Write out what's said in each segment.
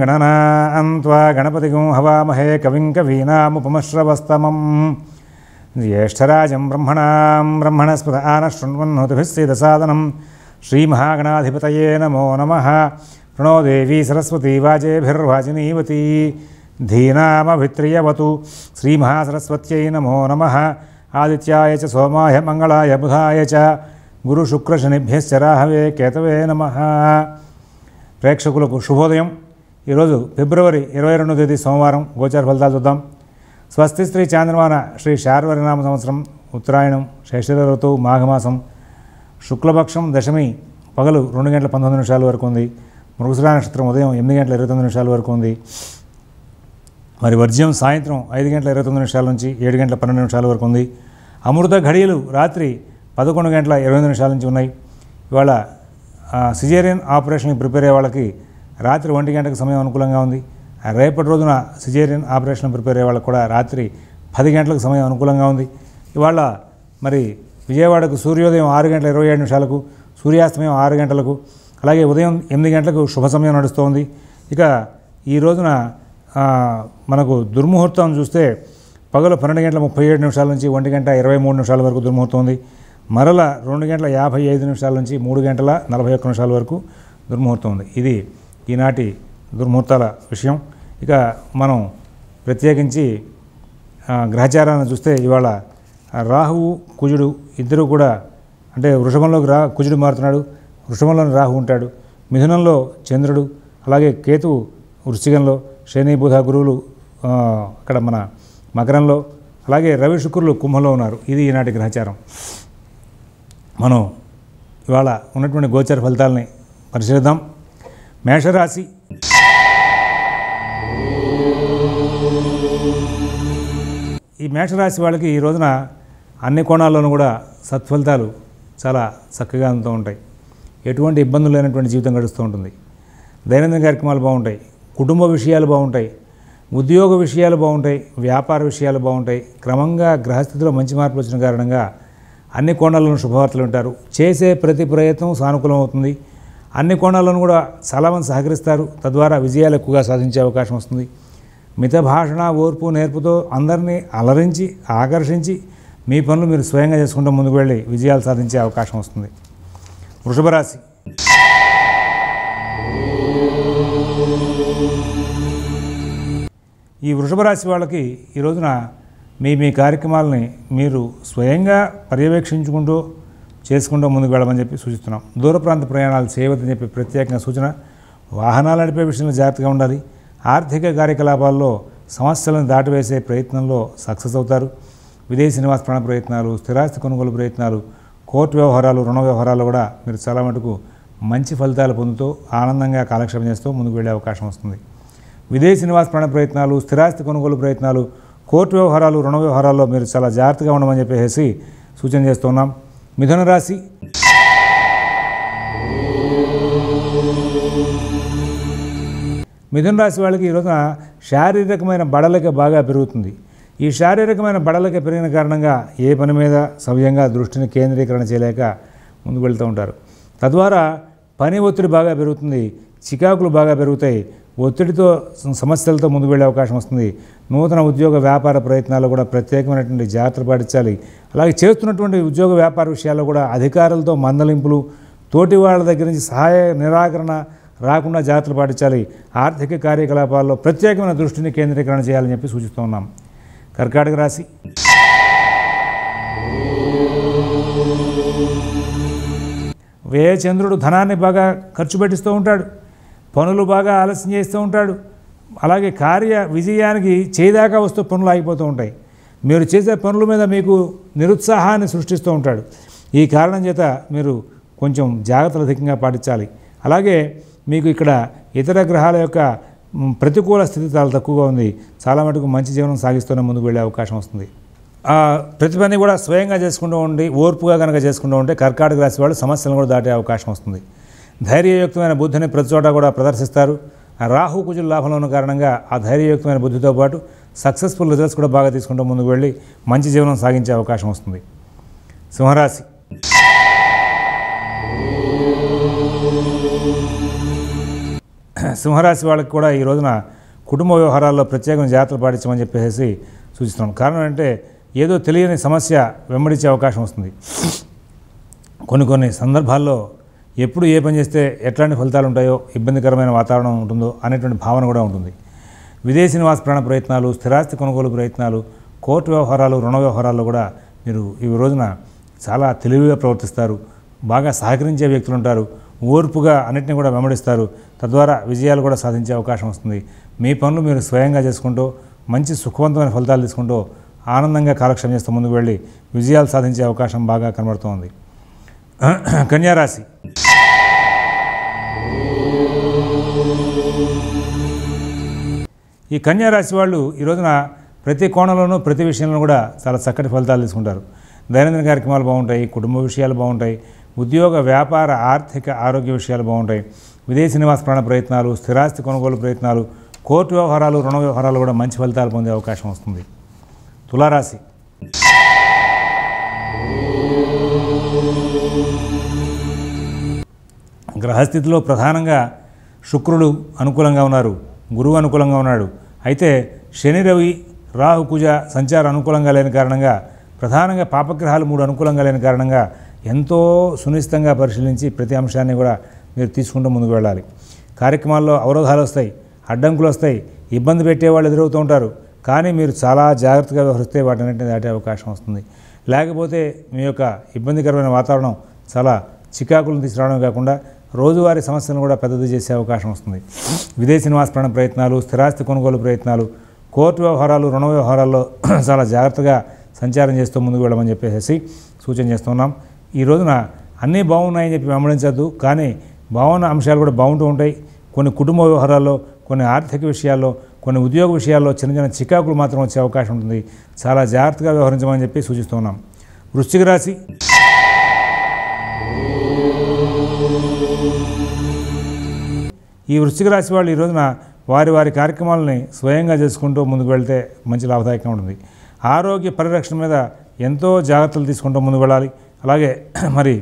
गणना अन्त्वा गणपतिगुं हवामहे कविं कवीनामुपमश्रवस्तमं ज्येष्ठराजं ब्रह्मणां आन आनशृण्वन्नोतिभिस्सीदसादनं श्रीमहागणाधिपत नमो नम प्रणो देवी सरस्वती वाजेभिर्वाजिनीवती धीनामभित्रियवतु श्रीमहासरस्वत्यै नमो नम आदित्याय च सोमाय मङ्गलाय बुधाय च గురు శుక్ర శనిభ్యశ్చరాహవే కేతవే నమ ప్రేక్షకులకు ఈరోజు ఫిబ్రవరి ఇరవై రెండో తేదీ సోమవారం గోచార ఫలితాలు చూద్దాం స్వస్తి శ్రీ చాంద్రమాన శ్రీ శార్వరినామ సంవత్సరం ఉత్తరాయణం శేషర ఋతువు మాఘమాసం శుక్లపక్షం దశమి పగలు రెండు గంటల పంతొమ్మిది నిమిషాల వరకు ఉంది మృగశిరా నక్షత్రం ఉదయం ఎనిమిది గంటల ఇరవై తొమ్మిది నిమిషాల వరకు ఉంది మరి వర్జ్యం సాయంత్రం ఐదు గంటల ఇరవై తొమ్మిది నిమిషాల నుంచి ఏడు గంటల పన్నెండు నిమిషాల వరకు ఉంది అమృత ఘడియలు రాత్రి పదకొండు గంటల ఇరవై నిమిషాల నుంచి ఉన్నాయి ఇవాళ సిజేరియన్ ఆపరేషన్కి ప్రిపేర్ అయ్యే వాళ్ళకి రాత్రి ఒంటి గంటకు సమయం అనుకూలంగా ఉంది రేపటి రోజున సిజేరియన్ ఆపరేషన్ ప్రిపేర్ అయ్యే వాళ్ళకు కూడా రాత్రి పది గంటలకు సమయం అనుకూలంగా ఉంది ఇవాళ మరి విజయవాడకు సూర్యోదయం ఆరు గంటల ఇరవై ఏడు నిమిషాలకు సూర్యాస్తమయం ఆరు గంటలకు అలాగే ఉదయం ఎనిమిది గంటలకు శుభ సమయం నడుస్తోంది ఇక ఈ రోజున మనకు దుర్ముహూర్తం చూస్తే పగలు పన్నెండు గంటల ముప్పై ఏడు నిమిషాల నుంచి ఒంటి గంట ఇరవై మూడు నిమిషాల వరకు దుర్ముహూర్తం ఉంది మరల రెండు గంటల యాభై ఐదు నిమిషాల నుంచి మూడు గంటల నలభై ఒక్క నిమిషాల వరకు దుర్ముహూర్తం ఉంది ఇది ఈనాటి దుర్ముహూర్తాల విషయం ఇక మనం ప్రత్యేకించి గ్రహచారాన్ని చూస్తే ఇవాళ రాహువు కుజుడు ఇద్దరు కూడా అంటే వృషభంలోకి రా కుజుడు మారుతున్నాడు వృషభంలోని రాహు ఉంటాడు మిథునంలో చంద్రుడు అలాగే కేతువు వృశ్చికంలో శని బుధ గురువులు అక్కడ మన మకరంలో అలాగే రవి శుక్రులు కుంభంలో ఉన్నారు ఇది ఈనాటి గ్రహచారం మనం ఇవాళ ఉన్నటువంటి గోచర ఫలితాలని పరిశీలిద్దాం మేషరాశి ఈ మేషరాశి వాళ్ళకి ఈ రోజున అన్ని కోణాల్లోనూ కూడా సత్ఫలితాలు చాలా చక్కగా అందుతూ ఉంటాయి ఎటువంటి ఇబ్బందులు లేనటువంటి జీవితం గడుస్తూ ఉంటుంది దైనందిన కార్యక్రమాలు బాగుంటాయి కుటుంబ విషయాలు బాగుంటాయి ఉద్యోగ విషయాలు బాగుంటాయి వ్యాపార విషయాలు బాగుంటాయి క్రమంగా గ్రహస్థితిలో మంచి మార్పులు వచ్చిన కారణంగా అన్ని కోణాల్లోనూ శుభవార్తలు ఉంటారు చేసే ప్రతి ప్రయత్నం సానుకూలం అవుతుంది అన్ని కోణాలను కూడా చాలామంది సహకరిస్తారు తద్వారా విజయాలు ఎక్కువగా సాధించే అవకాశం వస్తుంది మిత భాషణ ఓర్పు నేర్పుతో అందరినీ అలరించి ఆకర్షించి మీ పనులు మీరు స్వయంగా చేసుకుంటూ ముందుకు వెళ్ళి విజయాలు సాధించే అవకాశం వస్తుంది వృషభరాశి ఈ వృషభరాశి వాళ్ళకి ఈ రోజున మీ మీ కార్యక్రమాలని మీరు స్వయంగా పర్యవేక్షించుకుంటూ చేసుకుంటూ ముందుకు వెళ్ళమని చెప్పి సూచిస్తున్నాం దూర ప్రాంత ప్రయాణాలు చేయవద్దని చెప్పి ప్రత్యేకంగా సూచన వాహనాలు నడిపే విషయంలో జాగ్రత్తగా ఉండాలి ఆర్థిక కార్యకలాపాల్లో సమస్యలను దాటివేసే ప్రయత్నంలో సక్సెస్ అవుతారు విదేశీ నివాస ప్రాణ ప్రయత్నాలు స్థిరాస్తి కొనుగోలు ప్రయత్నాలు కోర్టు వ్యవహారాలు రుణ వ్యవహారాలు కూడా మీరు చాలా మటుకు మంచి ఫలితాలు పొందుతూ ఆనందంగా కాలక్షేపం చేస్తూ ముందుకు వెళ్ళే అవకాశం వస్తుంది విదేశీ నివాస ప్రాణ ప్రయత్నాలు స్థిరాస్తి కొనుగోలు ప్రయత్నాలు కోర్టు వ్యవహారాలు రుణ వ్యవహారాల్లో మీరు చాలా జాగ్రత్తగా ఉండమని చెప్పేసి సూచన చేస్తున్నాం మిథున రాశి మిథున రాశి వాళ్ళకి ఈరోజున శారీరకమైన బడలిక బాగా పెరుగుతుంది ఈ శారీరకమైన బడలిక పెరిగిన కారణంగా ఏ పని మీద సవ్యంగా దృష్టిని కేంద్రీకరణ చేయలేక ముందుకు వెళ్తూ ఉంటారు తద్వారా పని ఒత్తిడి బాగా పెరుగుతుంది చికాకులు బాగా పెరుగుతాయి ఒత్తిడితో సమస్యలతో ముందుకు వెళ్ళే అవకాశం వస్తుంది నూతన ఉద్యోగ వ్యాపార ప్రయత్నాల్లో కూడా ప్రత్యేకమైనటువంటి జాగ్రత్తలు పాటించాలి అలాగే చేస్తున్నటువంటి ఉద్యోగ వ్యాపార విషయాల్లో కూడా అధికారులతో మందలింపులు తోటి వాళ్ళ దగ్గర నుంచి సహాయ నిరాకరణ రాకుండా జాగ్రత్తలు పాటించాలి ఆర్థిక కార్యకలాపాల్లో ప్రత్యేకమైన దృష్టిని కేంద్రీకరణ చేయాలని చెప్పి సూచిస్తూ ఉన్నాం కర్కాటక రాశి వ్యయచంద్రుడు ధనాన్ని బాగా ఖర్చు పెట్టిస్తూ ఉంటాడు పనులు బాగా ఆలస్యం చేస్తూ ఉంటాడు అలాగే కార్య విజయానికి చేయదాకా వస్తూ పనులు ఆగిపోతూ ఉంటాయి మీరు చేసే పనుల మీద మీకు నిరుత్సాహాన్ని సృష్టిస్తూ ఉంటాడు ఈ కారణం చేత మీరు కొంచెం జాగ్రత్తలు అధికంగా పాటించాలి అలాగే మీకు ఇక్కడ ఇతర గ్రహాల యొక్క ప్రతికూల స్థితి చాలా తక్కువగా ఉంది చాలా మటుకు మంచి జీవనం సాగిస్తూనే ముందుకు వెళ్ళే అవకాశం వస్తుంది ప్రతి పని కూడా స్వయంగా చేసుకుంటూ ఉండి ఓర్పుగా కనుక చేసుకుంటూ ఉంటే కర్కాటక రాశి వాళ్ళు సమస్యలను కూడా దాటే అవకాశం వస్తుంది ధైర్యయుక్తమైన బుద్ధిని ప్రతిచోట కూడా ప్రదర్శిస్తారు రాహు కుజుల లాభంలో ఉన్న కారణంగా ఆ ధైర్యయుక్తమైన బుద్ధితో పాటు సక్సెస్ఫుల్ రిజల్ట్స్ కూడా బాగా తీసుకుంటూ ముందుకు వెళ్ళి మంచి జీవనం సాగించే అవకాశం వస్తుంది సింహరాశి సింహరాశి వాళ్ళకి కూడా ఈ రోజున కుటుంబ వ్యవహారాల్లో ప్రత్యేకమైన జాగ్రత్తలు పాటించమని చెప్పేసి సూచిస్తున్నాం కారణం అంటే ఏదో తెలియని సమస్య వెంబడించే అవకాశం వస్తుంది కొన్ని కొన్ని సందర్భాల్లో ఎప్పుడు ఏ పని చేస్తే ఎట్లాంటి ఫలితాలు ఉంటాయో ఇబ్బందికరమైన వాతావరణం ఉంటుందో అనేటువంటి భావన కూడా ఉంటుంది విదేశీ నివాస ప్రాణ ప్రయత్నాలు స్థిరాస్తి కొనుగోలు ప్రయత్నాలు కోర్టు వ్యవహారాలు రుణ వ్యవహారాల్లో కూడా మీరు ఈ రోజున చాలా తెలివిగా ప్రవర్తిస్తారు బాగా సహకరించే వ్యక్తులు ఉంటారు ఓర్పుగా అన్నిటిని కూడా వెంబడిస్తారు తద్వారా విజయాలు కూడా సాధించే అవకాశం వస్తుంది మీ పనులు మీరు స్వయంగా చేసుకుంటూ మంచి సుఖవంతమైన ఫలితాలు తీసుకుంటూ ఆనందంగా కాలక్షేపం చేస్తూ ముందుకు వెళ్ళి విజయాలు సాధించే అవకాశం బాగా కనబడుతోంది కన్యారాశి ఈ కన్యారాశి వాళ్ళు ఈ రోజున ప్రతి కోణంలోనూ ప్రతి విషయంలో కూడా చాలా చక్కటి ఫలితాలు తీసుకుంటారు దైనందిన కార్యక్రమాలు బాగుంటాయి కుటుంబ విషయాలు బాగుంటాయి ఉద్యోగ వ్యాపార ఆర్థిక ఆరోగ్య విషయాలు బాగుంటాయి విదేశీ నివాస ప్రాణ ప్రయత్నాలు స్థిరాస్తి కొనుగోలు ప్రయత్నాలు కోర్టు వ్యవహారాలు రుణ వ్యవహారాలు కూడా మంచి ఫలితాలు పొందే అవకాశం వస్తుంది తులారాశి గ్రహస్థితిలో ప్రధానంగా శుక్రుడు అనుకూలంగా ఉన్నారు గురువు అనుకూలంగా ఉన్నాడు అయితే శని రవి రాహు పూజ సంచారం అనుకూలంగా లేని కారణంగా ప్రధానంగా పాపగ్రహాలు మూడు అనుకూలంగా లేని కారణంగా ఎంతో సునిశ్చితంగా పరిశీలించి ప్రతి అంశాన్ని కూడా మీరు తీసుకుంటూ ముందుకు వెళ్ళాలి కార్యక్రమాల్లో అవరోధాలు వస్తాయి అడ్డంకులు వస్తాయి ఇబ్బంది పెట్టే వాళ్ళు ఎదురవుతూ ఉంటారు కానీ మీరు చాలా జాగ్రత్తగా వ్యవహరిస్తే వాటిని దాటే అవకాశం వస్తుంది లేకపోతే మీ యొక్క ఇబ్బందికరమైన వాతావరణం చాలా చికాకులను తీసుకురావడం కాకుండా రోజువారీ సమస్యలను కూడా పెద్దది చేసే అవకాశం వస్తుంది విదేశీ నివాసపరణ ప్రయత్నాలు స్థిరాస్తి కొనుగోలు ప్రయత్నాలు కోర్టు వ్యవహారాలు రుణ వ్యవహారాల్లో చాలా జాగ్రత్తగా సంచారం చేస్తూ ముందుకు వెళ్ళమని చెప్పేసి సూచన చేస్తున్నాం ఈ రోజున అన్నీ బాగున్నాయని చెప్పి వెంబడించద్దు కానీ బాగున్న అంశాలు కూడా బాగుంటూ ఉంటాయి కొన్ని కుటుంబ వ్యవహారాల్లో కొన్ని ఆర్థిక విషయాల్లో కొన్ని ఉద్యోగ విషయాల్లో చిన్న చిన్న చికాకులు మాత్రం వచ్చే అవకాశం ఉంటుంది చాలా జాగ్రత్తగా వ్యవహరించమని చెప్పి సూచిస్తున్నాం వృశ్చిక రాశి ఈ వృశ్చిక రాశి వాళ్ళు ఈ రోజున వారి వారి కార్యక్రమాలని స్వయంగా చేసుకుంటూ ముందుకు వెళ్తే మంచి లాభదాయకంగా ఉంటుంది ఆరోగ్య పరిరక్షణ మీద ఎంతో జాగ్రత్తలు తీసుకుంటూ ముందుకు వెళ్ళాలి అలాగే మరి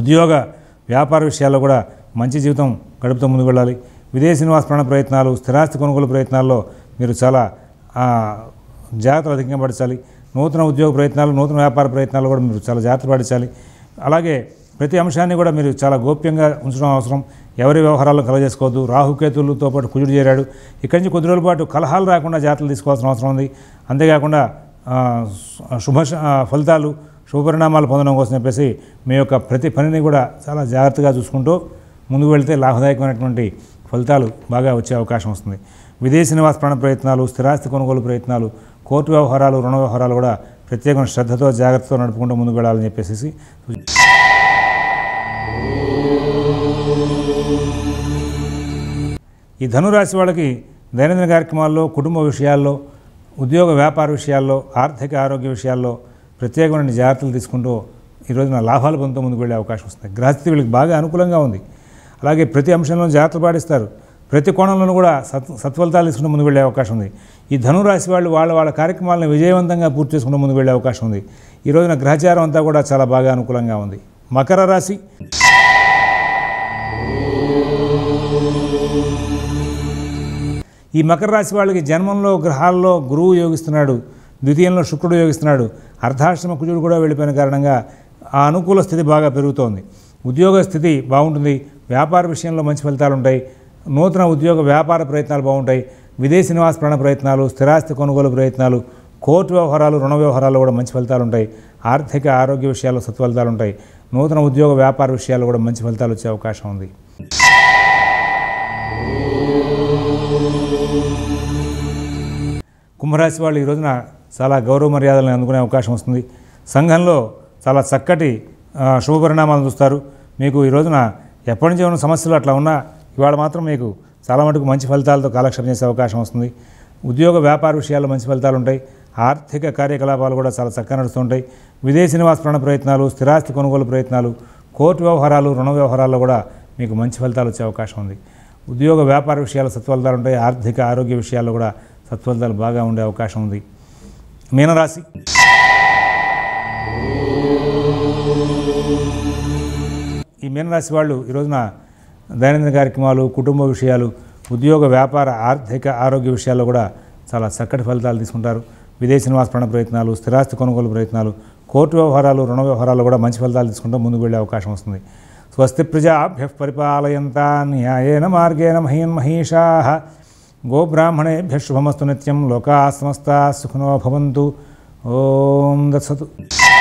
ఉద్యోగ వ్యాపార విషయాల్లో కూడా మంచి జీవితం గడుపుతూ ముందుకు వెళ్ళాలి విదేశీ నివాస ప్రాణ ప్రయత్నాలు స్థిరాస్తి కొనుగోలు ప్రయత్నాల్లో మీరు చాలా జాగ్రత్తలు అధికంగా పడచాలి నూతన ఉద్యోగ ప్రయత్నాలు నూతన వ్యాపార ప్రయత్నాలు కూడా మీరు చాలా జాగ్రత్త పడచాలి అలాగే ప్రతి అంశాన్ని కూడా మీరు చాలా గోప్యంగా ఉంచడం అవసరం ఎవరి వ్యవహారాలను కలగజేసుకోవద్దు రాహుకేతులతో పాటు కుజుడు చేరాడు ఇక్కడి నుంచి కొద్ది రోజుల పాటు కలహాలు రాకుండా జాగ్రత్తలు తీసుకోవాల్సిన అవసరం ఉంది అంతేకాకుండా శుభ ఫలితాలు శుభపరిణామాలు పొందడం కోసం చెప్పేసి మీ యొక్క ప్రతి పనిని కూడా చాలా జాగ్రత్తగా చూసుకుంటూ ముందుకు వెళ్తే లాభదాయకమైనటువంటి ఫలితాలు బాగా వచ్చే అవకాశం వస్తుంది విదేశీ నివాస ప్రాణ ప్రయత్నాలు స్థిరాస్తి కొనుగోలు ప్రయత్నాలు కోర్టు వ్యవహారాలు రుణ వ్యవహారాలు కూడా ప్రత్యేకమైన శ్రద్ధతో జాగ్రత్తతో నడుపుకుంటూ ముందుకు వెళ్ళాలని చెప్పేసి ఈ ధనురాశి వాళ్ళకి దైనందిన కార్యక్రమాల్లో కుటుంబ విషయాల్లో ఉద్యోగ వ్యాపార విషయాల్లో ఆర్థిక ఆరోగ్య విషయాల్లో ప్రత్యేకమైన జాగ్రత్తలు తీసుకుంటూ ఈరోజు నా లాభాలు పొందుతూ ముందుకు వెళ్ళే అవకాశం వస్తుంది గ్రహస్థితి వీళ్ళకి బాగా అనుకూలంగా ఉంది అలాగే ప్రతి అంశంలోనూ జాగ్రత్తలు పాటిస్తారు ప్రతి కోణంలోనూ కూడా సత్ సత్ఫలితాలు తీసుకుంటూ ముందుకు వెళ్ళే అవకాశం ఉంది ఈ ధనురాశి వాళ్ళు వాళ్ళ వాళ్ళ కార్యక్రమాలను విజయవంతంగా పూర్తి చేసుకుంటూ ముందుకు వెళ్ళే అవకాశం ఉంది ఈ రోజున గ్రహచారం అంతా కూడా చాలా బాగా అనుకూలంగా ఉంది మకర రాశి ఈ మకర రాశి వాళ్ళకి జన్మంలో గ్రహాల్లో గురువు యోగిస్తున్నాడు ద్వితీయంలో శుక్రుడు యోగిస్తున్నాడు అర్ధాశ్రమ కుజుడు కూడా వెళ్ళిపోయిన కారణంగా ఆ అనుకూల స్థితి బాగా పెరుగుతోంది ఉద్యోగ స్థితి బాగుంటుంది వ్యాపార విషయంలో మంచి ఫలితాలు ఉంటాయి నూతన ఉద్యోగ వ్యాపార ప్రయత్నాలు బాగుంటాయి విదేశీ నివాస ప్రయాణ ప్రయత్నాలు స్థిరాస్తి కొనుగోలు ప్రయత్నాలు కోర్టు వ్యవహారాలు రుణ వ్యవహారాలు కూడా మంచి ఫలితాలు ఉంటాయి ఆర్థిక ఆరోగ్య విషయాల్లో సత్ఫలితాలు ఉంటాయి నూతన ఉద్యోగ వ్యాపార విషయాలు కూడా మంచి ఫలితాలు వచ్చే అవకాశం ఉంది కుంభరాశి వాళ్ళు ఈ రోజున చాలా గౌరవ మర్యాదలను అందుకునే అవకాశం వస్తుంది సంఘంలో చాలా చక్కటి పరిణామాలు చూస్తారు మీకు ఈ రోజున ఎప్పటి నుంచి ఉన్న సమస్యలు అట్లా ఉన్నా ఇవాళ మాత్రం మీకు చాలా మటుకు మంచి ఫలితాలతో కాలక్షేపం చేసే అవకాశం వస్తుంది ఉద్యోగ వ్యాపార విషయాల్లో మంచి ఫలితాలు ఉంటాయి ఆర్థిక కార్యకలాపాలు కూడా చాలా చక్కగా నడుస్తుంటాయి విదేశీ నివాస ప్రయత్నాలు స్థిరాస్తి కొనుగోలు ప్రయత్నాలు కోర్టు వ్యవహారాలు రుణ వ్యవహారాల్లో కూడా మీకు మంచి ఫలితాలు వచ్చే అవకాశం ఉంది ఉద్యోగ వ్యాపార విషయాలు సత్ఫలితాలు ఉంటాయి ఆర్థిక ఆరోగ్య విషయాల్లో కూడా సత్ఫలితాలు బాగా ఉండే అవకాశం ఉంది మీనరాశి ఈ మీనరాశి వాళ్ళు ఈరోజున దైనందిన కార్యక్రమాలు కుటుంబ విషయాలు ఉద్యోగ వ్యాపార ఆర్థిక ఆరోగ్య విషయాల్లో కూడా చాలా చక్కటి ఫలితాలు తీసుకుంటారు విదేశీ పడిన ప్రయత్నాలు స్థిరాస్తి కొనుగోలు ప్రయత్నాలు కోర్టు వ్యవహారాలు రుణ వ్యవహారాలు కూడా మంచి ఫలితాలు తీసుకుంటూ ముందుకు వెళ్ళే అవకాశం వస్తుంది స్వస్తి ప్రజాభ్య పరిపాలయంతా న్యాయన మార్గేణ మహీన్ మహిషా గోబ్రాహ్మణేభ్య శుభమస్తు నిత్యం లోకా సమస్త సుఖనోభవంతు భవంతు ఓం దత్సతు